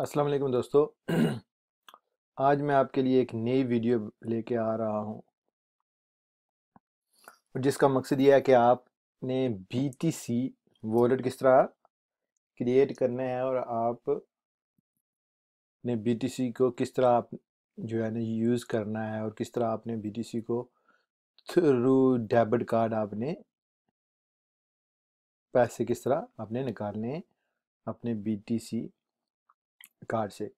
अस्सलाम वालेकुम दोस्तों आज मैं आपके लिए एक नई वीडियो लेके आ रहा हूँ जिसका मकसद यह है कि आपने बी टी सी वॉलेट किस तरह क्रिएट करना है और आप ने बी टी सी को किस तरह आप जो है ना यूज़ करना है और किस तरह आपने बी टी सी को थ्रू डेबिट कार्ड आपने पैसे किस तरह आपने निकालने अपने बी टी सी कार्ड से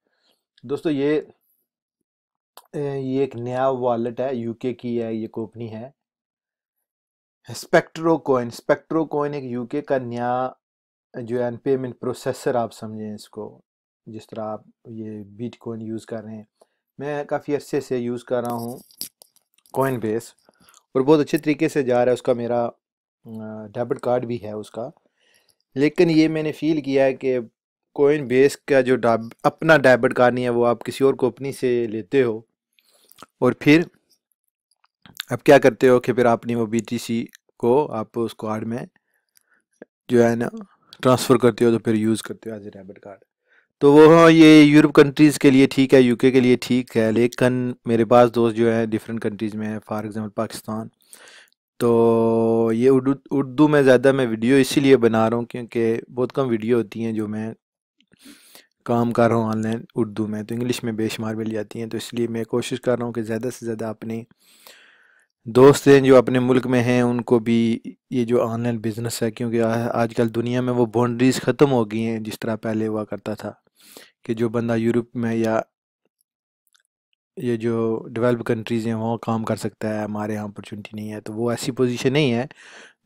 दोस्तों ये ये एक नया वॉलेट है यूके की है ये कंपनी है स्पेक्ट्रो कॉइन स्पेक्ट्रो कॉइन एक यूके का नया जो है पेमेंट प्रोसेसर आप समझें इसको जिस तरह आप ये बीट कॉइन यूज़ कर रहे हैं मैं काफ़ी अरसे से यूज़ कर रहा हूँ कॉइन बेस और बहुत अच्छे तरीके से जा रहा है उसका मेरा डेबिट कार्ड भी है उसका लेकिन ये मैंने फील किया है कि कोइन बेस का जो अपना डेबिट कार्ड नहीं है वो आप किसी और कंपनी से लेते हो और फिर अब क्या करते हो कि फिर आपने वो सी को आप उस कार्ड में जो है ना ट्रांसफ़र करते हो तो फिर यूज़ करते हो एज ए डेबिट कार्ड तो वो हाँ, ये यूरोप कंट्रीज़ के लिए ठीक है यूके के लिए ठीक है लेकिन मेरे पास दोस्त जो है डिफरेंट कंट्रीज़ में है फॉर एग्ज़ाम्पल पाकिस्तान तो ये उर्दू उर्दू में ज़्यादा मैं वीडियो इसीलिए बना रहा हूँ क्योंकि बहुत कम वीडियो होती हैं जो मैं काम कर रहा हूँ ऑनलाइन उर्दू में तो इंग्लिश में बेशुमार मिल जाती हैं तो इसलिए मैं कोशिश कर रहा हूँ कि ज़्यादा से ज़्यादा अपने दोस्त हैं जो अपने मुल्क में हैं उनको भी ये जो ऑनलाइन बिज़नेस है क्योंकि आजकल दुनिया में वो बाउंड्रीज़ ख़त्म हो गई हैं जिस तरह पहले हुआ करता था कि जो बंदा यूरोप में या ये जो डेवलप कंट्रीज़ हैं वहाँ काम कर सकता है हमारे यहाँ अपॉर्चुनिटी नहीं है तो वो ऐसी पोजीशन नहीं है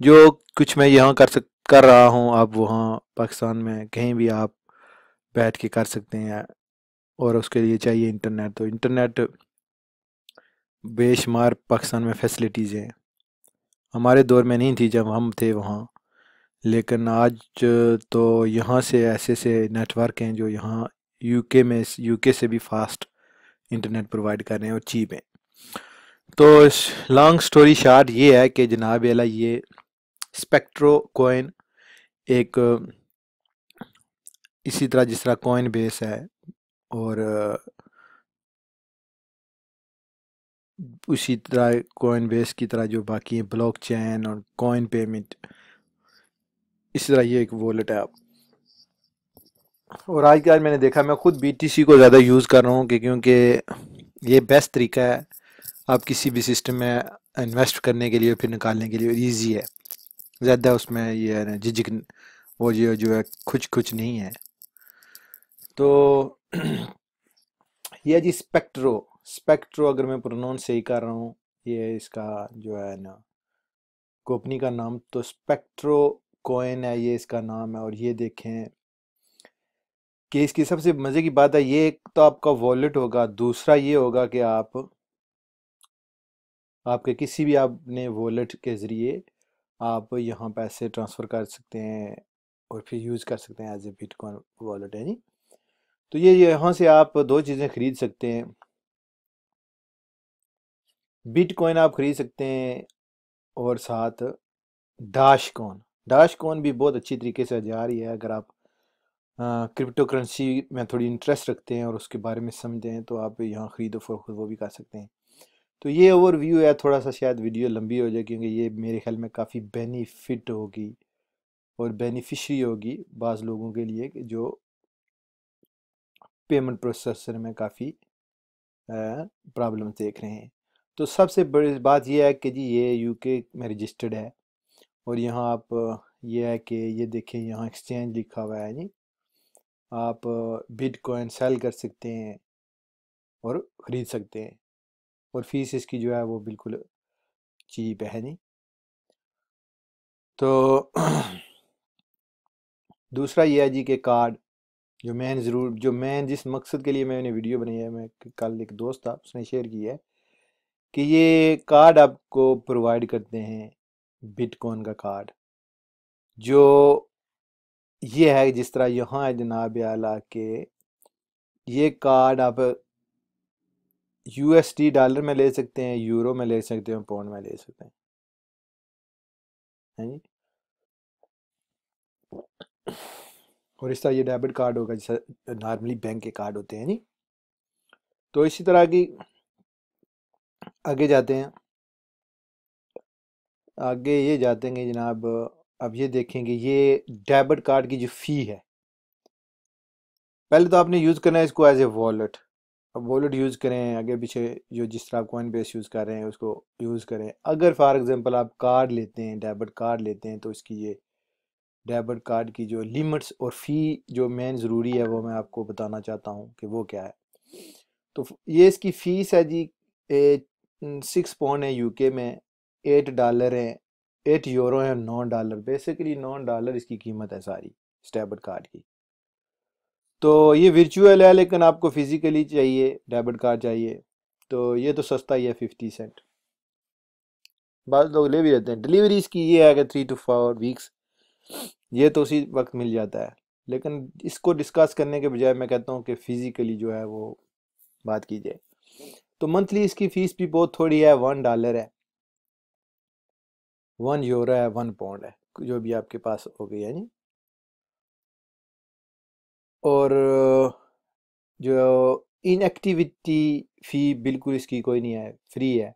जो कुछ मैं यहाँ कर सक कर रहा हूँ आप वहाँ पाकिस्तान में कहीं भी आप बैठ के कर सकते हैं और उसके लिए चाहिए इंटरनेट तो इंटरनेट बेशुमार पाकिस्तान में फैसिलिटीज़ हैं हमारे दौर में नहीं थी जब हम थे वहाँ लेकिन आज तो यहाँ से ऐसे से नेटवर्क हैं जो यहाँ यूके में यूके से भी फास्ट इंटरनेट प्रोवाइड कर रहे हैं और चीप हैं तो लॉन्ग स्टोरी शार्ट ये है कि जनाब अला ये स्पेक्ट्रो कोइन एक इसी तरह जिस तरह कॉइन बेस है और उसी तरह कॉइन बेस की तरह जो बाकी है ब्लॉक चैन और कॉइन पेमेंट इसी तरह ये एक वॉलेट है आप और आज आज मैंने देखा मैं खुद सी को ज़्यादा यूज़ कर रहा हूँ कि क्योंकि ये बेस्ट तरीका है आप किसी भी सिस्टम में इन्वेस्ट करने के लिए फिर निकालने के लिए ईजी है ज़्यादा उसमें ये झिझक वो जो जो है कुछ कुछ नहीं है तो ये जी स्पेक्ट्रो स्पेक्ट्रो अगर मैं प्रोनाउन सही कर रहा हूँ ये इसका जो है ना कंपनी का नाम तो स्पेक्ट्रो कॉइन है ये इसका नाम है और ये देखें कि इसकी सबसे मज़े की बात है ये एक तो आपका वॉलेट होगा दूसरा ये होगा कि आप आपके किसी भी आपने वॉलेट के ज़रिए आप यहाँ पैसे ट्रांसफ़र कर सकते हैं और फिर यूज़ कर सकते हैं एज ए बिटकॉइन वॉलेट है जी तो ये यहाँ से आप दो चीज़ें खरीद सकते हैं बिटकॉइन आप खरीद सकते हैं और साथ डाश कॉन डाश कॉन भी बहुत अच्छी तरीके से जा रही है अगर आप क्रिप्टो करेंसी में थोड़ी इंटरेस्ट रखते हैं और उसके बारे में समझते हैं तो आप यहाँ ख़रीदो फरोख्त वो भी कर सकते हैं तो ये ओवरव्यू है थोड़ा सा शायद वीडियो लंबी हो जाए क्योंकि ये मेरे ख्याल में काफ़ी बेनिफिट होगी और बेनिफिशरी होगी बाज़ लोगों के लिए जो पेमेंट प्रोसेसर में काफ़ी प्रॉब्लम देख रहे हैं तो सबसे बड़ी बात यह है कि जी ये यूके में रजिस्टर्ड है और यहाँ आप ये है कि ये देखें यहाँ एक्सचेंज लिखा हुआ है जी आप बिटकॉइन सेल कर सकते हैं और ख़रीद सकते हैं और फीस इसकी जो है वो बिल्कुल चीप है नहीं तो दूसरा ये है जी के कार्ड जो मैंने ज़रूर जो मैं जिस मकसद के लिए मैंने वीडियो बनाई है मैं कल एक दोस्त था उसने शेयर किया है कि ये कार्ड आपको प्रोवाइड करते हैं बिटकॉइन का कार्ड जो ये है जिस तरह यहाँ है जनाब आला के ये कार्ड आप यूएसडी डॉलर में ले सकते हैं यूरो में ले सकते हैं पौन में ले सकते हैं है जी और इस तरह ये डेबिट कार्ड होगा जैसा नॉर्मली बैंक के कार्ड होते हैं जी तो इसी तरह की आगे जाते हैं आगे ये जाते हैं जनाब अब ये देखेंगे ये डेबिट कार्ड की जो फ़ी है पहले तो आपने यूज़ करना है इसको एज ए वॉलेट अब वॉलेट यूज़ करें आगे पीछे जो जिस तरह आप कॉइन बेस यूज़ कर रहे हैं उसको यूज़ करें अगर फॉर एग्ज़ाम्पल आप कार्ड लेते हैं डेबिट कार्ड लेते हैं तो इसकी ये डेबिट कार्ड की जो लिमिट्स और फ़ी जो मेन ज़रूरी है वो मैं आपको बताना चाहता हूँ कि वो क्या है तो ये इसकी फ़ीस है जी सिक्स पॉइंट है यूके में एट डॉलर है एट यूरो है नौ डॉलर बेसिकली नौ डॉलर इसकी कीमत है सारी इस डेबिट कार्ड की तो ये वर्चुअल है लेकिन आपको फ़िज़िकली चाहिए डेबिट कार्ड चाहिए तो ये तो सस्ता ही है फिफ्टी सेंट बाद लोग ले भी रहते हैं डिलीवरी इसकी ये है कि थ्री टू फोर वीक्स ये तो उसी वक्त मिल जाता है लेकिन इसको डिस्कस करने के बजाय मैं कहता हूँ कि फिज़िकली जो है वो बात की जाए तो मंथली इसकी फ़ीस भी बहुत थोड़ी है वन डॉलर है वन यूरो है वन पाउंड है जो भी आपके पास हो गई है जी और जो इनएक्टिविटी फ़ी बिल्कुल इसकी कोई नहीं है फ्री है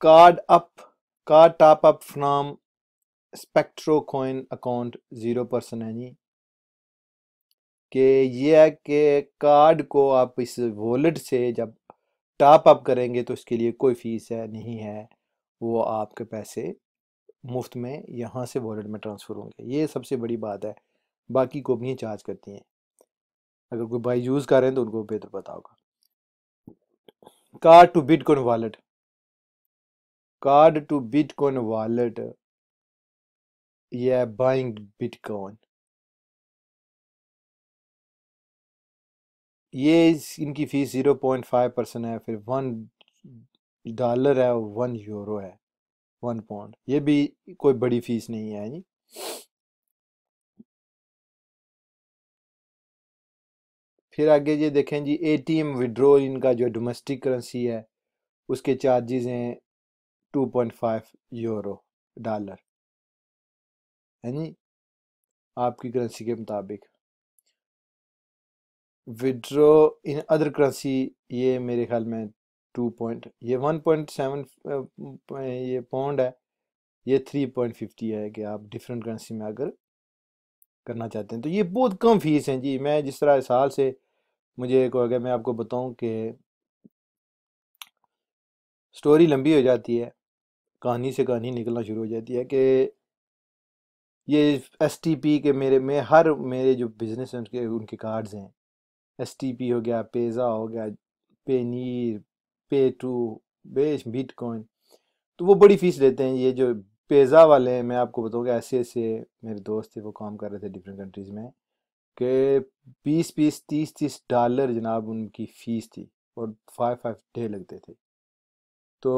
card up card top up from SpectroCoin account zero percent है जी कि ये है कि कार्ड को आप इस वॉलेट से जब टॉप अप करेंगे तो इसके लिए कोई फीस है नहीं है वो आपके पैसे मुफ्त में यहाँ से वॉलेट में ट्रांसफ़र होंगे ये सबसे बड़ी बात है बाकी कंपनियाँ चार्ज करती हैं अगर कोई भाई यूज़ कर रहे हैं तो उनको बेहतर तो पता होगा card to bitcoin wallet card to bitcoin wallet Yeah, buying Bitcoin. ये इनकी fees zero point five percent है फिर वन डॉलर है और वन यूरो है वन पाउंड ये भी कोई बड़ी फीस नहीं है जी फिर आगे ये देखें जी एटीएम विड्रॉल इनका जो डोमेस्टिक करेंसी है उसके चार्जेस हैं two point five euro dollar यानी आपकी करेंसी के मुताबिक विड्रो इन अदर करेंसी ये मेरे ख्याल में टू पॉइंट ये वन पॉइंट सेवन ये पाउंड है ये थ्री पॉइंट फिफ्टी है कि आप डिफरेंट करेंसी में अगर करना चाहते हैं तो ये बहुत कम फीस हैं जी मैं जिस तरह साल से मुझे को अगर मैं आपको बताऊं कि स्टोरी लंबी हो जाती है कहानी से कहानी निकलना शुरू हो जाती है कि ये एस के मेरे में हर मेरे जो बिजनेस हैं उनके उनके कार्ड्स हैं एस हो गया पेज़ा हो गया पे नीर पे टू बेश बिटकॉइन तो वो बड़ी फीस लेते हैं ये जो पेज़ा वाले हैं मैं आपको बताऊँगा ऐसे ऐसे मेरे दोस्त थे वो काम कर रहे थे डिफरेंट कंट्रीज़ में कि बीस बीस तीस तीस डॉलर जनाब उनकी फ़ीस थी और फाइव फाइव डे लगते थे तो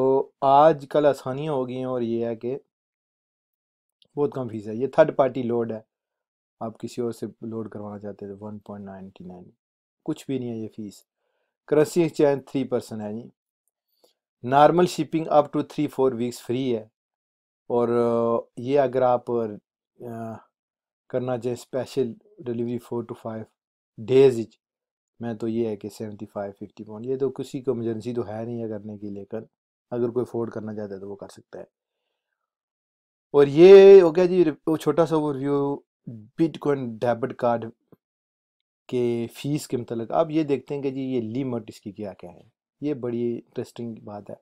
आज कल आसानियाँ हो गई हैं और ये है कि बहुत कम फीस है ये थर्ड पार्टी लोड है आप किसी और से लोड करवाना चाहते थे वन पॉइंट नाइनटी नाइन कुछ भी नहीं है ये fees currency exchange three percent है जी normal shipping up to three four weeks free है और ये अगर आप करना चाहें special delivery four to five days मैं तो ये है कि सेवेंटी फाइव फिफ्टी पाउंड ये तो किसी को एमरजेंसी तो है नहीं है करने की कर अगर कोई अफोर्ड करना चाहता है तो वो कर सकता है और ये हो गया जी वो छोटा सा वो रिव्यू बिटकॉइन डेबिट कार्ड के फीस के मतलब अब ये देखते हैं कि जी ये लिमिट इसकी क्या क्या है ये बड़ी इंटरेस्टिंग बात है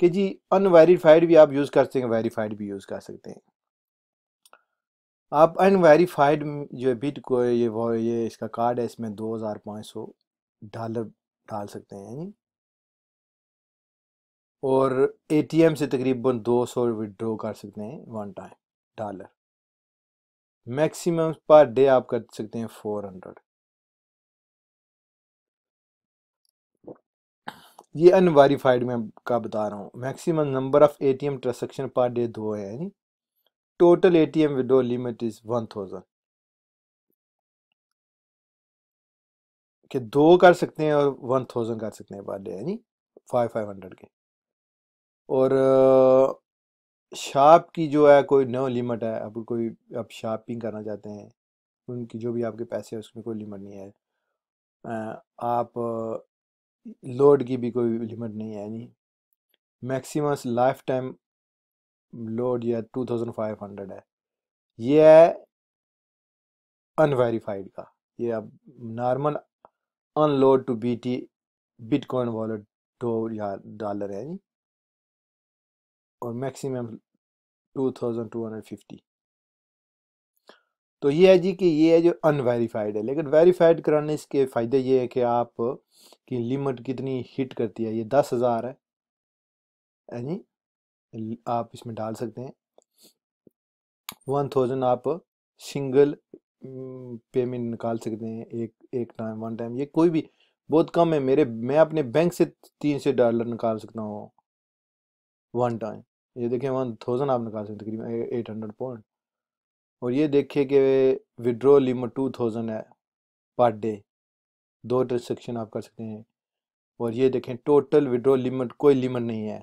कि जी अनवेरीफाइड भी आप यूज़ कर सकते हैं वेरीफाइड भी यूज़ कर सकते हैं आप अनवेरीफाइड जो है बिट को ये वो ये इसका कार्ड है इसमें दो हज़ार पाँच सौ डॉलर डाल सकते हैं और एटीएम से तकरीबन 200 विदड्रो कर सकते हैं one time dollar maximum per day आप कर सकते हैं 400 ये अनवेरीफाइड में का बता रहा हूँ maximum number of ATM transaction per day दो है यानी total ATM withdraw limit is one thousand के दो कर सकते हैं और वन थाउजेंड कर सकते हैं पर डे यानी फाइव फाइव हंड्रेड के और शॉप की जो है कोई नो लिमिट है अब कोई आप शॉपिंग करना चाहते हैं उनकी जो भी आपके पैसे हैं उसमें कोई लिमिट नहीं है आप लोड की भी कोई लिमिट नहीं है नहीं मैक्सिमम लाइफ टाइम लोड या टू थाउजेंड फाइव हंड्रेड है ये है अनवेरीफाइड का ये अब normal unload to B T bitcoin wallet दो या डॉलर है जी और मैक्सिमम 2250 तो ये है जी कि ये है जो अनवेरीफाइड है लेकिन वेरीफाइड कराने इसके फ़ायदे ये है कि आप की लिमिट कितनी हिट करती है ये दस हज़ार है जी आप इसमें डाल सकते हैं वन थाउजेंड आप सिंगल पेमेंट निकाल सकते हैं एक एक टाइम वन टाइम ये कोई भी बहुत कम है मेरे मैं अपने बैंक से तीन से डॉलर निकाल सकता हूँ वन टाइम ये देखें वन थाउजेंड आप निकाल सकते तकरीबन एट हंड्रेड पॉइंट और ये देखिए कि विड्रो लिमिट टू थाउजेंड है पर डे दो ट्रांसेक्शन आप कर सकते हैं और ये देखें टोटल विड्रो लिमिट कोई लिमिट नहीं है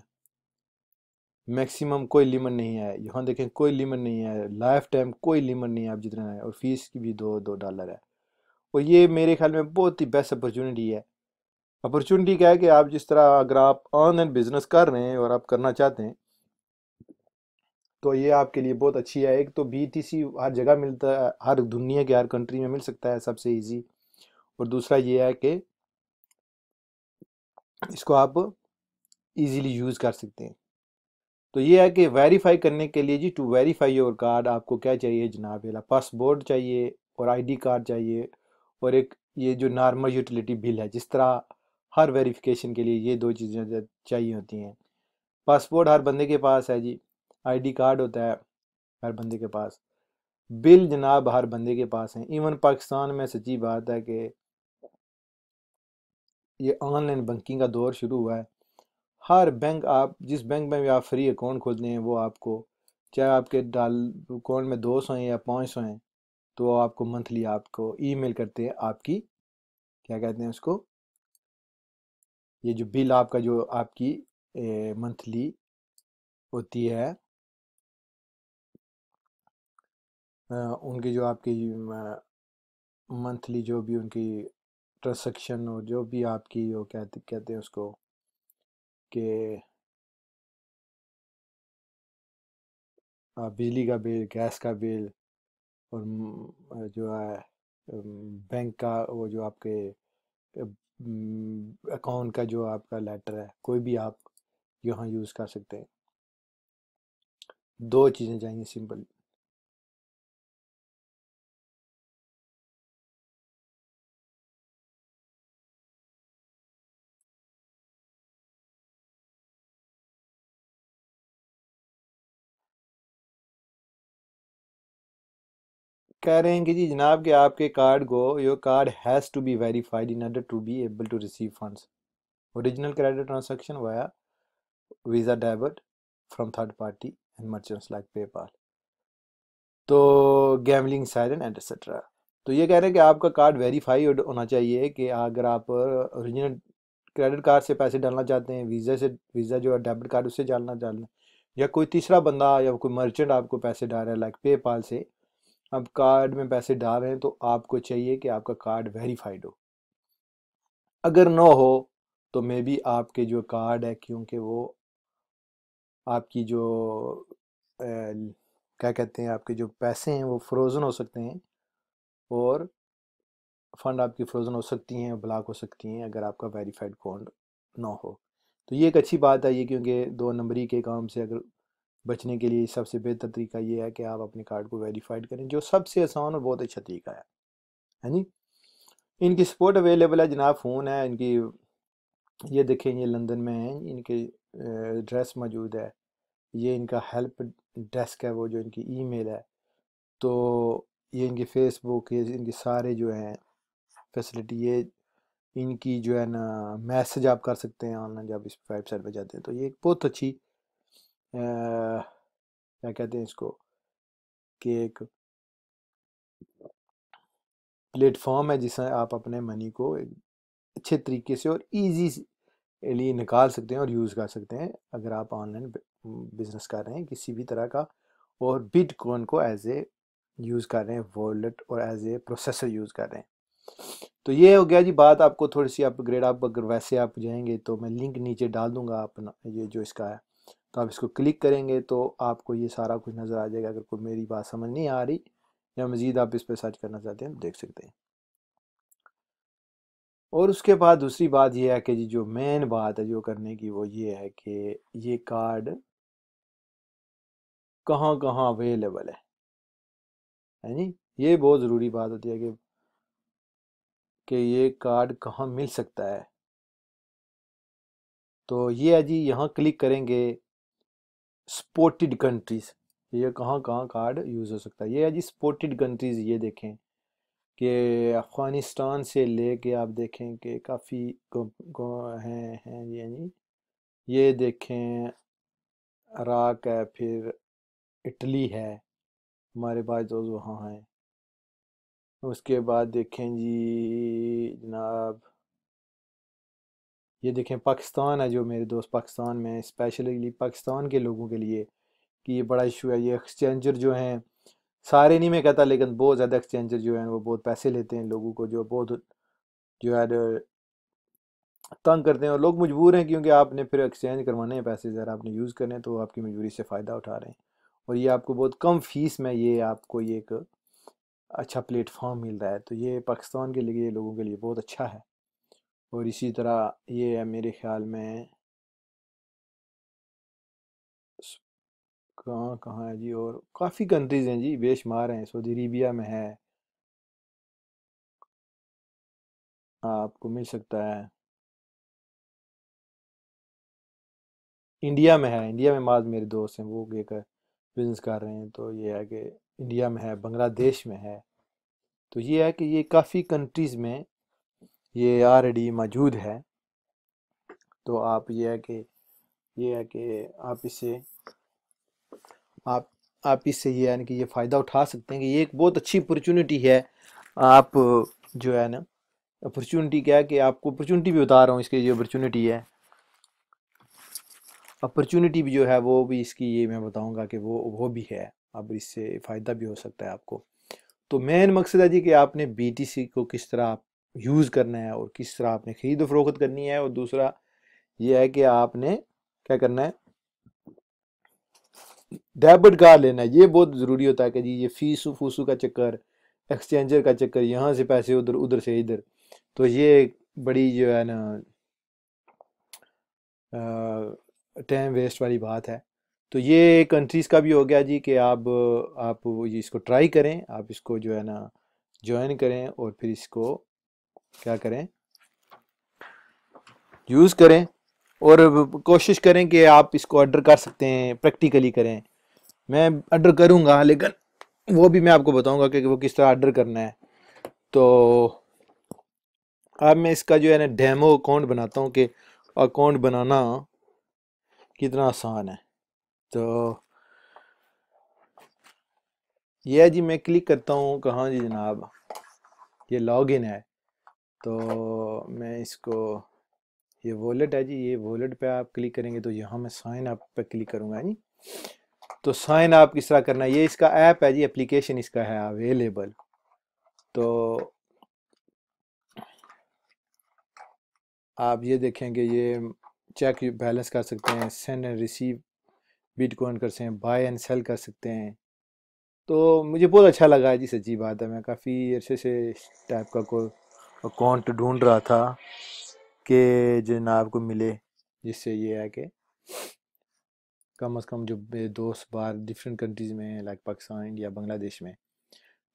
मैक्सिमम कोई लिमिट नहीं है यहाँ देखें कोई लिमिट नहीं है लाइफ टाइम कोई लिमिट नहीं है आप जितना है और फीस की भी दो दो डॉलर है और ये मेरे ख्याल में बहुत ही बेस्ट अपॉर्चुनिटी है अपॉर्चुनिटी क्या है कि आप जिस तरह अगर आप अर्न एंड बिजनेस कर रहे हैं और आप करना चाहते हैं तो ये आपके लिए बहुत अच्छी है एक तो बी हर जगह मिलता है हर दुनिया के हर कंट्री में मिल सकता है सबसे ईजी और दूसरा ये है कि इसको आप इजीली यूज़ कर सकते हैं तो ये है कि वेरीफाई करने के लिए जी टू वेरीफाई योर कार्ड आपको क्या चाहिए जनाब वाला पासपोर्ट चाहिए और आईडी कार्ड चाहिए और एक ये जो नॉर्मल यूटिलिटी बिल है जिस तरह हर वेरिफिकेशन के लिए ये दो चीज़ें चाहिए होती हैं पासपोर्ट हर बंदे के पास है जी आईडी कार्ड होता है हर बंदे के पास बिल जनाब हर बंदे के पास हैं इवन पाकिस्तान में सच्ची बात है कि ये ऑनलाइन बैंकिंग का दौर शुरू हुआ है हर बैंक आप जिस बैंक में भी आप फ्री अकाउंट खोलते हैं वो आपको चाहे आपके डाल अकाउंट में दो सौ हैं या पाँच सौ हैं तो आपको मंथली आपको ईमेल करते हैं आपकी क्या कहते हैं उसको ये जो बिल आपका जो आपकी मंथली होती है उनके जो आपकी मंथली जो भी उनकी ट्रांसक्शन और जो भी आपकी वो कहते कहते हैं उसको के बिजली का बिल गैस का बिल और जो है बैंक का वो जो आपके अकाउंट का जो आपका लेटर है कोई भी आप यहाँ यूज़ कर सकते हैं दो चीज़ें चाहिए सिंपल कह रहे हैं कि जी जनाब के आपके कार्ड को your card has to be verified in order to be able to receive funds original credit transaction via Visa debit from third party and merchants like PayPal तो गैमलिंग साइरन एंड एक्सेट्रा तो ये कह रहे हैं कि आपका card verify होना चाहिए कि अगर आप ओरिजिनल क्रेडिट कार्ड से पैसे डालना चाहते हैं वीज़ा से वीज़ा जो है डेबिट कार्ड उससे डालना डालना या कोई तीसरा बंदा या कोई मर्चेंट आपको पैसे डाल रहा है लाइक पेपाल से आप कार्ड में पैसे डाल रहे हैं तो आपको चाहिए कि आपका कार्ड वेरीफाइड हो अगर न हो तो मे बी आपके जो कार्ड है क्योंकि वो आपकी जो क्या कहते हैं आपके जो पैसे हैं वो फ्रोज़न हो सकते हैं और फ़ंड आपकी फ्रोज़न हो सकती हैं ब्लॉक हो सकती हैं अगर आपका वेरीफाइड अकाउंट ना हो तो ये एक अच्छी बात आई है क्योंकि दो नंबरी के काम से अगर बचने के लिए सबसे बेहतर तरीका ये है कि आप अपने कार्ड को वेरीफाइड करें जो सबसे आसान और बहुत अच्छा तरीका है है जी इनकी सपोर्ट अवेलेबल है जनाब फ़ोन है इनकी ये देखें ये लंदन में है इनके एड्रेस मौजूद है ये इनका हेल्प डेस्क है वो जो इनकी ईमेल है तो ये इनकी फेसबुक ये इनके सारे जो हैं फैसिलिटी ये इनकी जो है ना मैसेज आप कर सकते हैं ऑनलाइन जब इस वेबसाइट पर जाते हैं तो ये एक बहुत अच्छी क्या कहते हैं इसको कि एक प्लेटफॉर्म है जिसमें आप अपने मनी को अच्छे तरीके से और ईजीली निकाल सकते हैं और यूज़ कर सकते हैं अगर आप ऑनलाइन बिजनेस कर रहे हैं किसी भी तरह का और बिटकॉइन को एज ए यूज़ कर रहे हैं वॉलेट और एज ए प्रोसेसर यूज़ कर रहे हैं तो ये हो गया जी बात आपको थोड़ी सी अपग्रेड आप अगर वैसे आप जाएंगे तो मैं लिंक नीचे डाल दूंगा अपना ये जो इसका है तो आप इसको क्लिक करेंगे तो आपको ये सारा कुछ नज़र आ जाएगा अगर कोई मेरी बात समझ नहीं आ रही या मज़ीद आप इस पर सर्च करना चाहते हैं तो देख सकते हैं और उसके बाद दूसरी बात यह है कि जी जो मेन बात है जो करने की वो ये है कि ये कार्ड कहाँ कहाँ अवेलेबल है है नी ये बहुत ज़रूरी बात होती है कि कि ये कार्ड कहाँ मिल सकता है तो ये है जी यहाँ क्लिक करेंगे स्पोर्टेड कंट्रीज ये कहाँ कहाँ कार्ड यूज़ हो सकता है ये है जी स्पोर्टेड कंट्रीज़ ये देखें कि अफ़गानिस्तान से ले के आप देखें कि काफ़ी हैं हैं यानी ये देखें इराक है फिर इटली है हमारे पास जो वहाँ हैं उसके बाद देखें जी जनाब ये देखें पाकिस्तान है जो मेरे दोस्त पाकिस्तान में स्पेशली पाकिस्तान के लोगों के लिए कि ये बड़ा इशू है ये एक्सचेंजर जो हैं सारे नहीं मैं कहता लेकिन बहुत ज़्यादा एक्सचेंजर जो है वो बहुत पैसे लेते हैं लोगों को जो बहुत जो है तंग करते हैं और लोग मजबूर हैं क्योंकि आपने फिर एक्सचेंज करवाने हैं पैसे ज़रा आपने यूज़ करने हैं तो आपकी मजबूरी से फ़ायदा उठा रहे हैं और ये आपको बहुत कम फीस में ये आपको ये एक अच्छा प्लेटफॉर्म मिल रहा है तो ये पाकिस्तान के लिए लोगों के लिए बहुत अच्छा है और इसी तरह ये है मेरे ख्याल में कहाँ कहाँ है जी और काफ़ी कंट्रीज हैं जी बेशुमार हैं सऊदी अरेबिया में है आपको मिल सकता है इंडिया में है इंडिया में माज मेरे दोस्त हैं वो लेकर बिजनेस कर रहे हैं तो ये है कि इंडिया में है बांग्लादेश में है तो ये है कि ये काफ़ी कंट्रीज़ में ये आर डी मौजूद है तो आप ये है कि ये है कि आप इसे आप आप इससे ये यानी कि ये फ़ायदा उठा सकते हैं कि ये एक बहुत अच्छी अपॉर्चुनिटी है आप जो है ना अपॉर्चुनिटी क्या है कि आपको अपॉर्चुनिटी भी बता रहा हूँ इसकी जो अपॉर्चुनिटी है अपॉर्चुनिटी भी जो है वो भी इसकी ये मैं बताऊँगा कि वो वो भी है अब इससे फ़ायदा भी हो सकता है आपको तो मेन मकसद है जी कि आपने सी को किस तरह आप यूज़ करना है और किस तरह आपने ख़रीद फरोख्त करनी है और दूसरा ये है कि आपने क्या करना है डेबिट कार्ड लेना है ये बहुत ज़रूरी होता है कि जी ये फीसू फूसू का चक्कर एक्सचेंजर का चक्कर यहाँ से पैसे उधर उधर से इधर तो ये बड़ी जो है ना टाइम वेस्ट वाली बात है तो ये कंट्रीज़ का भी हो गया जी कि आप आप ये इसको ट्राई करें आप इसको जो है ना ज्वाइन करें और फिर इसको क्या करें यूज़ करें और कोशिश करें कि आप इसको ऑर्डर कर सकते हैं प्रैक्टिकली करें मैं ऑर्डर करूंगा लेकिन वो भी मैं आपको बताऊंगा कि वो किस तरह ऑर्डर करना है तो अब मैं इसका जो है ना डेमो अकाउंट बनाता हूँ कि अकाउंट बनाना कितना आसान है तो यह जी मैं क्लिक करता हूँ कहाँ जी जनाब ये लॉगिन है तो मैं इसको ये वॉलेट है जी ये वॉलेट पे आप क्लिक करेंगे तो यहाँ मैं साइन अप पे क्लिक करूँगा जी तो साइन आप किस तरह करना है ये इसका ऐप है जी एप्लीकेशन इसका है अवेलेबल तो आप ये देखेंगे ये चेक बैलेंस कर सकते हैं सेंड एंड रिसीव बिटकॉइन कर सकते हैं बाय एंड सेल कर सकते हैं तो मुझे बहुत अच्छा लगा जी सच्ची बात है मैं काफ़ी अच्छे से टाइप का कोई अकाउंट तो ढूंढ रहा था कि जनाब को मिले जिससे ये है कि कम अज़ कम जो दोस्त बार डिफरेंट कंट्रीज़ में हैं लाइक पाकिस्तान इंडिया बांग्लादेश में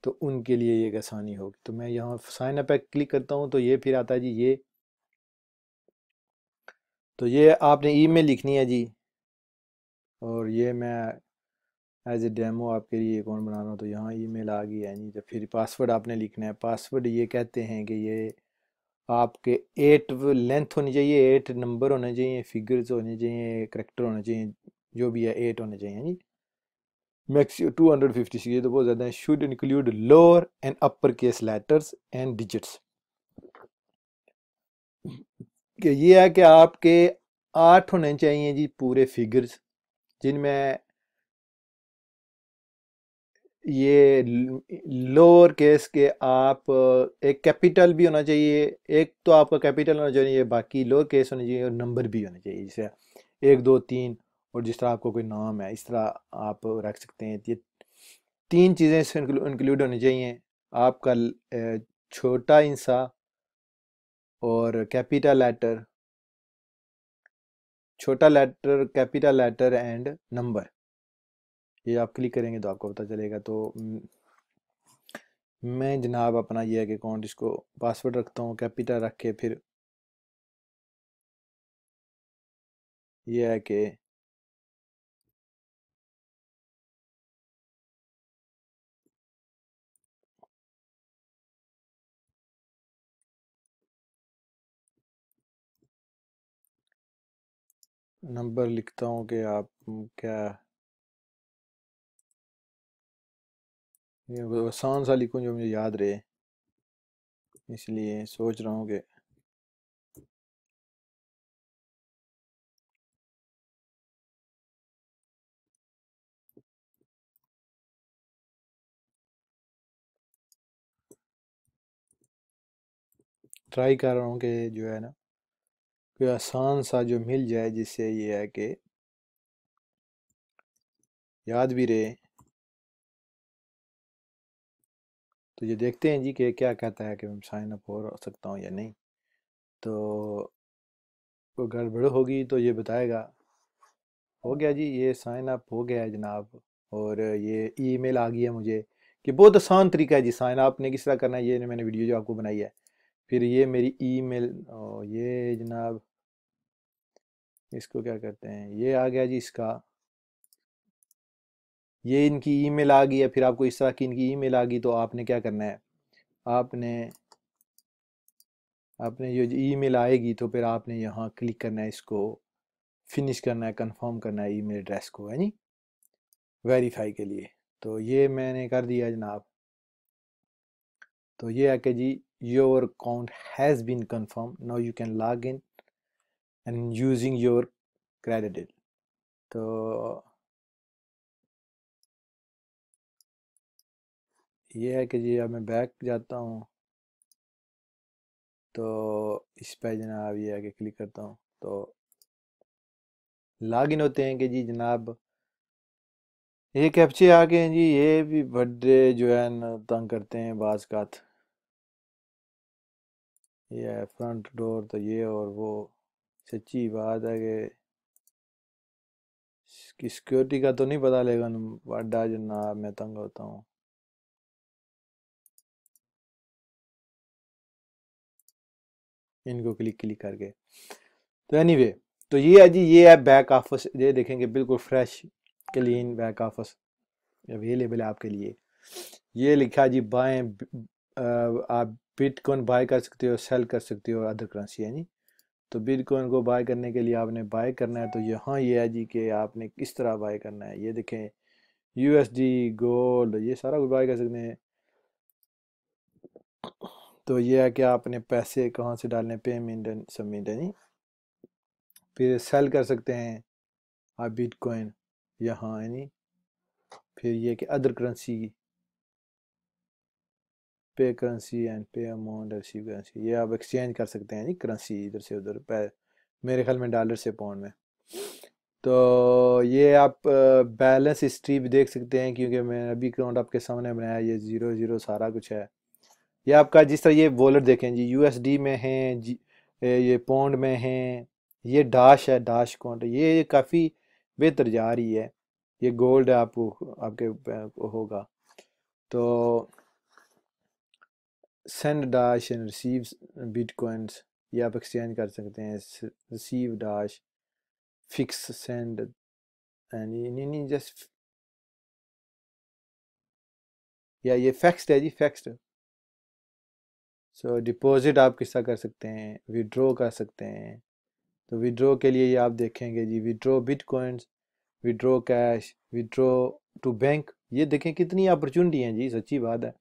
तो उनके लिए ये एक आसानी होगी तो मैं यहाँ साइन अप क्लिक करता हूँ तो ये फिर आता है जी ये तो ये आपने ईमेल लिखनी है जी और ये मैं एज ए डेमो आपके लिए अकाउंट बनाना हो तो यहाँ ईमेल आ गई है नहीं तो फिर पासवर्ड आपने लिखना है पासवर्ड ये कहते हैं कि ये आपके एट लेंथ होनी चाहिए एट नंबर होने चाहिए फिगर्स होने चाहिए करेक्टर होने चाहिए जो भी है एट होने चाहिए जी max two hundred fifty six ये तो बहुत ज़्यादा है should include lower and upper case letters and digits कि ये है कि आपके आठ होने चाहिए जी पूरे फिगर्स जिनमें ये लोअर केस के आप एक कैपिटल भी होना चाहिए एक तो आपका कैपिटल होना चाहिए बाकी लोअर केस होना चाहिए और नंबर भी होना चाहिए जैसे एक दो तीन और जिस तरह आपको कोई नाम है इस तरह आप रख सकते हैं ये तीन चीज़ें इसमें इंक्लूड होनी चाहिए आपका छोटा इंसा और कैपिटल लेटर छोटा letter capital letter and number ये आप क्लिक करेंगे तो आपको पता चलेगा तो मैं जनाब अपना ये है कि अकाउंट इसको पासवर्ड रखता हूँ कैपिटल रख के फिर ये है कि नंबर लिखता हूँ कि आप क्या आसान सा लिखूँ जो मुझे याद रहे इसलिए सोच रहा हूँ कि ट्राई कर रहा हूँ कि जो है ना कोई आसान सा जो मिल जाए जिससे ये है कि याद भी रहे तो ये देखते हैं जी कि क्या कहता है कि मैं साइन अप हो सकता हूँ या नहीं तो कोई गड़बड़ होगी तो ये बताएगा हो गया जी ये साइन अप हो गया है जनाब और ये ईमेल आ गई है मुझे कि बहुत आसान तरीका है जी साइन अप ने किस तरह करना है ये मैंने वीडियो जो आपको बनाई है फिर ये मेरी ईमेल ये जनाब इसको क्या कहते हैं ये आ गया जी इसका ये इनकी ईमेल आ गई या फिर आपको इस तरह की इनकी ईमेल आ गई तो आपने क्या करना है आपने आपने ये ईमेल आएगी तो फिर आपने यहाँ क्लिक करना है इसको फिनिश करना है कंफर्म करना है ईमेल एड्रेस को है नी वेरीफाई के लिए तो ये मैंने कर दिया जनाब तो ये है कि जी your account has been confirm now you can log in and using your credit तो ये है कि जी अब मैं बैक जाता हूँ तो इस पर जनाब ये आगे क्लिक करता हूँ तो लॉगिन होते हैं कि जी जनाब ये कैप्चे आ गए हैं जी ये भी बर्थडे जो है ना तंग करते हैं बाज कात ये है फ्रंट डोर तो ये और वो सच्ची बात है कि सिक्योरिटी का तो नहीं पता लेकिन जो जनाब मैं तंग होता हूँ इनको क्लिक क्लिक करके तो एनी anyway, तो ये है जी ये है बैक ऑफिस ये देखेंगे बिल्कुल fresh clean back office available है आपके लिए ये लिखा जी बाएँ uh, आप बिटकॉइन बाय कर सकते हो सेल कर सकते हो अदर करेंसी है जी तो बिटकॉइन को बाय करने के लिए आपने बाय करना है तो यहाँ ये है जी कि आपने किस तरह बाय करना है ये देखें यूएसडी गोल्ड ये सारा कुछ बाय कर सकते हैं तो ये है कि आपने पैसे कहाँ से डालने पेमेंट सबमिट है जी फिर सेल कर सकते हैं आप बिटकॉइन यहाँ यानी फिर ये कि other currency pay currency and pay amount receive currency ये आप एक्सचेंज कर सकते हैं यानी करेंसी इधर से उधर पे मेरे ख्याल में डॉलर से पाउंड में तो ये आप बैलेंस हिस्ट्री भी देख सकते हैं क्योंकि मैंने अभी अकाउंट आपके सामने बनाया ये ज़ीरो ज़ीरो सारा कुछ है ये आपका जिस तरह ये वॉलेट देखें जी यू में है ये पौंड में है ये डाश है डाश कॉन्ट ये काफ़ी बेहतर जा रही है ये गोल्ड है आपको आपके होगा तो send Dash and receive bitcoins ये आप एक्सचेंज कर सकते हैं receive Dash fix send and just या ये फैक्सड है जी फैक्स्ड सो so, डिपॉजिट आप किसका कर सकते हैं विड्रॉ कर सकते हैं तो विड्रॉ के लिए ये आप देखेंगे जी withdraw bitcoins withdraw cash withdraw to bank ये देखें कितनी अपॉर्चुनिटी हैं जी सच्ची बात है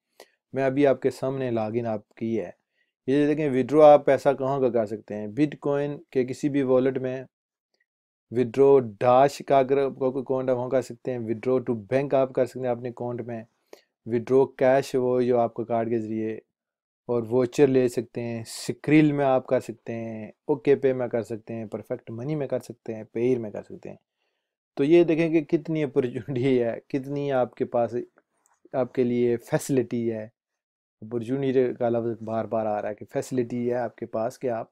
मैं अभी आपके सामने लॉगिन की है ये देखें विड्रॉ आप पैसा कहाँ का कर सकते हैं बिटकॉइन के किसी भी वॉलेट में विड्रॉ डाश का अगर अकाउंट आप वहाँ कर सकते हैं विड्रॉ टू बैंक आप कर सकते हैं अपने अकाउंट में विड्रॉ कैश वो जो आपका कार्ड के ज़रिए और वोचर ले सकते हैं स्क्रील में आप कर सकते हैं ओके पे में कर सकते हैं परफेक्ट मनी में कर सकते हैं पेयर में कर सकते हैं तो ये देखें कि कितनी अपॉर्चुनिटी है कितनी आपके पास आपके लिए फैसिलिटी है अपॉर्चुनिटी का लफ्ज़ बार बार आ रहा है कि फैसिलिटी है आपके पास कि आप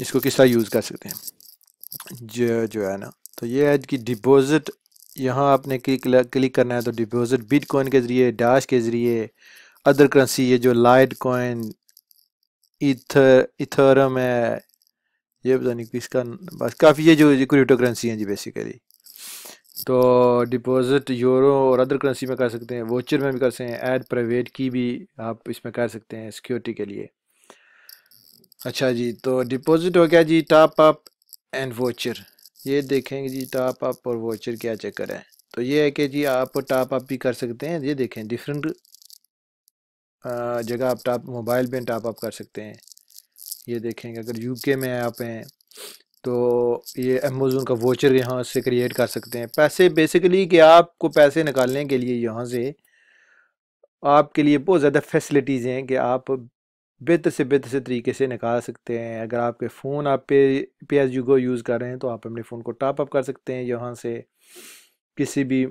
इसको किस तरह यूज़ कर सकते हैं जो जो है ना तो ये है कि डिपॉज़िट यहाँ आपने क्लिक क्लिक करना है तो डिपॉज़िट बिटकॉइन के ज़रिए डैश के ज़रिए अदर करेंसी ये जो लाइट कॉइन इथर इथरम है ये पता नहीं किसका बस काफ़ी ये जो क्रिप्टो करेंसी हैं जी बेसिकली तो डिपॉजिट यूरो और अदर करेंसी में कर सकते हैं वोचर में भी कर सकते हैं ऐड प्राइवेट की भी आप इसमें कर सकते हैं सिक्योरिटी के लिए अच्छा जी तो डिपॉजिट हो गया जी टॉप अप एंड वोचर ये देखेंगे जी टॉप अप और वोचर क्या चक्कर है तो ये है कि जी आप टॉप अप भी कर सकते हैं ये देखें डिफरेंट जगह आप टॉप मोबाइल पे टॉप अप कर सकते हैं ये देखेंगे अगर यूके में आप हैं तो ये अमेजोन का वोचर यहाँ से क्रिएट कर सकते हैं पैसे बेसिकली कि आपको पैसे निकालने के लिए यहाँ से आपके लिए बहुत ज़्यादा फैसिलिटीज़ हैं कि आप बेहतर से बेहतर से तरीके से निकाल सकते हैं अगर आपके फ़ोन आप पे पे एस यू गो यूज़ कर रहे हैं तो आप अपने फ़ोन को टॉप अप कर सकते हैं यहाँ से किसी भी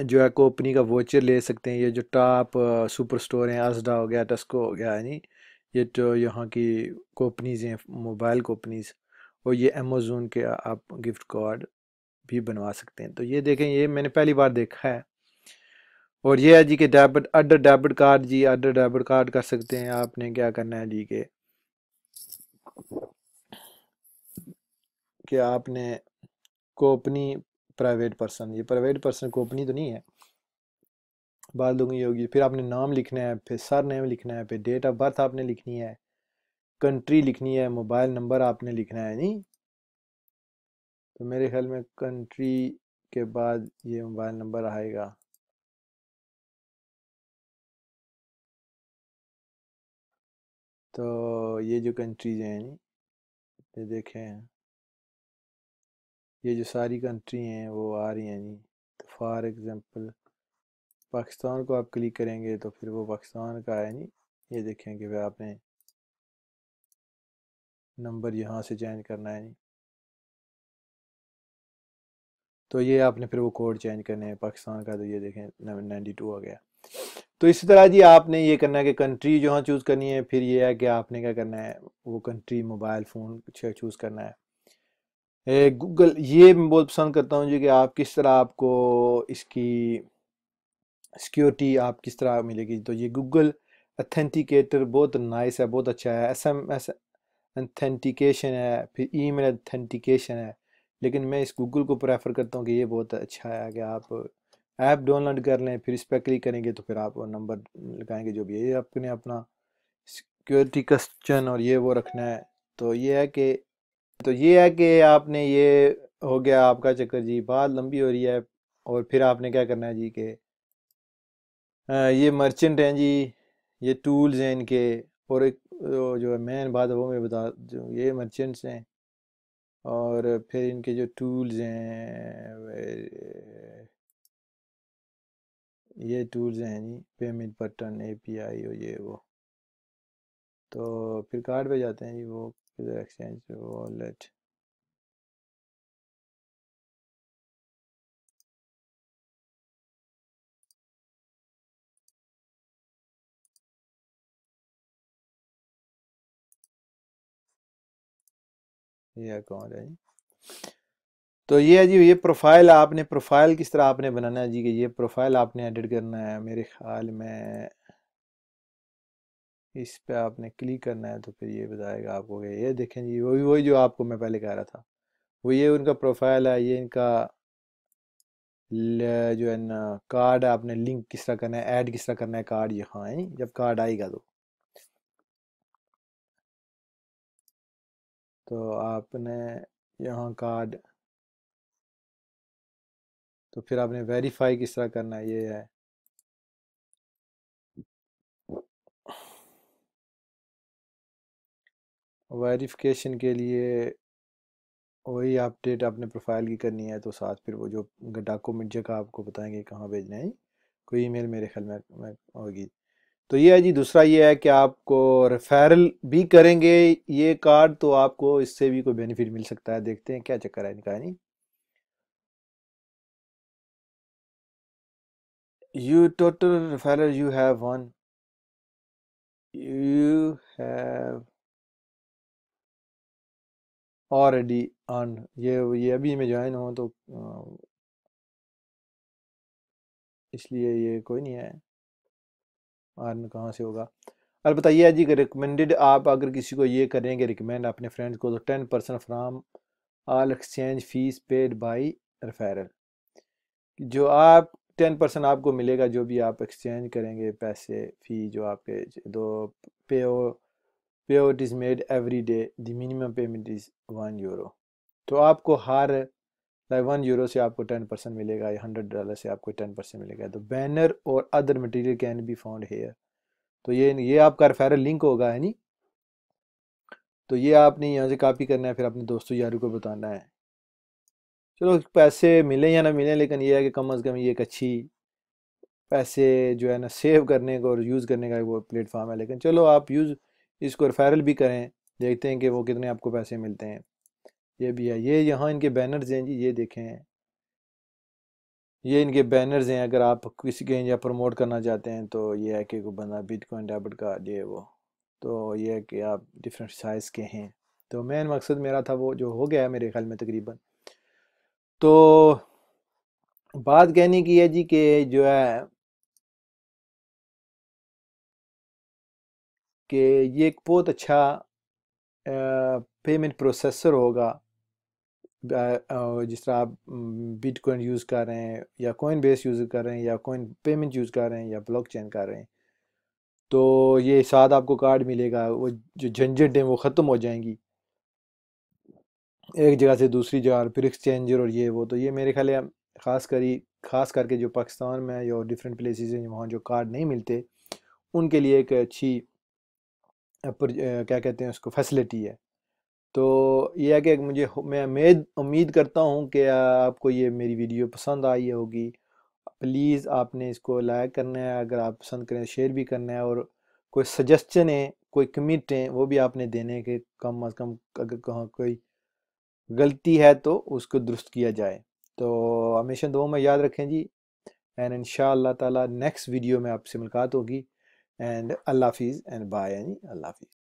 जो है कोपनी का वोचर ले सकते हैं ये जो टॉप सुपर स्टोर हैं आसडा हो गया टस्को हो गया यानी ये जो तो यहाँ की कोपनीज़ हैं मोबाइल कोपनीज और ये अमेज़ोन के आप गिफ्ट कार्ड भी बनवा सकते हैं तो ये देखें ये मैंने पहली बार देखा है और ये है जी के डेबिट अडर डेबिट कार्ड जी अडर डेबिट कार्ड कर सकते हैं आपने क्या करना है जी के कि आपने कोपनी प्राइवेट पर्सन ये प्राइवेट पर्सन अपनी तो नहीं है बाल लोगों होगी फिर आपने नाम लिखना है फिर सर नेम लिखना है फिर डेट ऑफ बर्थ आपने लिखनी है कंट्री लिखनी है मोबाइल नंबर आपने लिखना है नहीं तो मेरे ख्याल में कंट्री के बाद ये मोबाइल नंबर आएगा तो ये जो कंट्रीज हैं ये देखें ये जो सारी कंट्री हैं वो आ रही हैं जी तो फॉर एग्ज़ाम्पल पाकिस्तान को आप क्लिक करेंगे तो फिर वो पाकिस्तान का है नहीं ये देखें कि भाई आपने नंबर यहाँ से चेंज करना है नहीं तो ये आपने फिर वो कोड चेंज करने हैं पाकिस्तान का तो ये देखें नाइन्टी टू आ गया तो इसी तरह जी आपने ये करना है कि कंट्री जो हाँ चूज़ करनी है फिर ये है कि आपने क्या करना है वो कंट्री मोबाइल फ़ोन चूज़ करना है गूगल ये मैं बहुत पसंद करता हूँ जी कि आप किस तरह आपको इसकी सिक्योरिटी आप किस तरह मिलेगी तो ये गूगल अथेंटिकेटर बहुत नाइस है बहुत अच्छा है एस एम एस अथेंटिकेशन है फिर ई मेल अथेंटिकेशन है लेकिन मैं इस गूगल को प्रेफर करता हूँ कि ये बहुत अच्छा है कि आप ऐप डाउनलोड कर लें फिर इस पर क्लिक करेंगे तो फिर आप नंबर लगाएंगे जो भी है ये आपने अपना सिक्योरिटी क्वेश्चन और ये वो रखना है तो ये है कि तो ये है कि आपने ये हो गया आपका चक्कर जी बात लंबी हो रही है और फिर आपने क्या करना है जी के ये मर्चेंट हैं जी ये टूल्स हैं इनके और एक जो है मेन बात वो मैं बता जो ये मर्चेंट्स हैं और फिर इनके जो टूल्स हैं ये टूल्स हैं जी पेमेंट बटन एपीआई और ये वो तो फिर कार्ड पे जाते हैं जी वो to the exchange wallet ये अकाउंट है जी तो ये है जी ये प्रोफाइल आपने प्रोफाइल किस तरह आपने बनाना है जी कि ये प्रोफाइल आपने एडिट करना है मेरे ख्याल में इस पे आपने क्लिक करना है तो फिर ये बताएगा आपको कि ये देखें जी वही वही जो आपको मैं पहले कह रहा था वो ये उनका प्रोफाइल है ये इनका जो है ना कार्ड आपने लिंक किस तरह करना है ऐड किस तरह करना है कार्ड यहाँ है जब कार्ड आएगा तो तो आपने यहाँ कार्ड तो फिर आपने वेरीफाई किस तरह करना है ये है वेरिफिकेशन के लिए वही अपडेट आपने प्रोफाइल की करनी है तो साथ फिर वो जो डॉक्यूमेंट जगह आपको बताएंगे कहाँ भेजना है कोई ईमेल मेरे ख्याल में, में होगी तो ये है जी दूसरा ये है कि आपको रेफरल भी करेंगे ये कार्ड तो आपको इससे भी कोई बेनिफिट मिल सकता है देखते हैं क्या चक्कर है इनका नहीं you total referral you have one you have already earn ये ये अभी में ज्वाइन हो तो इसलिए ये कोई नहीं है अर्न कहाँ से होगा अरे बताइए जी कि रिकमेंडेड आप अगर किसी को ये करेंगे रिकमेंड अपने फ्रेंड्स को तो ten percent from all exchange fees paid by referral जो आप टेन परसेंट आपको मिलेगा जो भी आप एक्सचेंज करेंगे पैसे फ़ी जो आपके दो पे ओ payout is made every day the minimum payment is one euro तो आपको हर लाइक वन यूरो से आपको टेन परसेंट मिलेगा या हंड्रेड डॉलर से आपको टेन परसेंट मिलेगा तो बैनर और other material can be found here तो ये ये आपका रेफेरल लिंक होगा है नी तो ये आपने यहाँ से कॉपी करना है फिर अपने दोस्तों यारों को बताना है चलो पैसे मिले या ना मिले लेकिन ये है कि कम अज़ कम ये एक अच्छी पैसे जो है ना सेव करने का और यूज़ करने का वो प्लेटफॉर्म है लेकिन चलो आप यूज़ इसको रेफरल भी करें देखते हैं कि वो कितने आपको पैसे मिलते हैं ये भी है ये यहाँ इनके बैनर्स हैं जी ये देखें ये इनके बैनर्स हैं अगर आप किसी के या प्रमोट करना चाहते हैं तो ये है कि कोई बंदा बिटकॉइन डेबिट का ये वो तो ये है कि आप डिफरेंट साइज़ के हैं तो मेन मकसद मेरा था वो जो हो गया मेरे ख्याल में तकरीबन तो बात कहने की है जी कि जो है कि ये एक बहुत अच्छा पेमेंट प्रोसेसर होगा जिस तरह आप बिट कॉइन यूज़ कर रहे हैं या कोइन बेस यूज़ कर रहे हैं या कोइन पेमेंट यूज़ कर रहे हैं या ब्लॉक चेन कर रहे हैं तो ये साथ आपको कार्ड मिलेगा वो जो झंझट हैं वो ख़त्म हो जाएंगी एक जगह से दूसरी जगह फिर एक्सचेंजर और ये वो तो ये मेरे ख्याल ख़ास करी ख़ास करके जो पाकिस्तान में या डिफरेंट प्लेसेस हैं वहाँ जो कार्ड नहीं मिलते उनके लिए एक अच्छी क्या कहते हैं उसको फैसिलिटी है तो ये है कि मुझे मैं उम्मीद उम्मीद करता हूँ कि आपको ये मेरी वीडियो पसंद आई होगी प्लीज़ आपने इसको लाइक करना है अगर आप पसंद करें तो शेयर भी करना है और कोई सजेशन है कोई कमिट है वो भी आपने देने के कम अज़ कम अगर कहाँ कोई गलती है तो उसको दुरुस्त किया जाए तो हमेशा दो में याद रखें जी एंड इन शाह नेक्स्ट वीडियो में आपसे मुलाकात होगी and Allah Hafiz and bye and Allah Hafiz.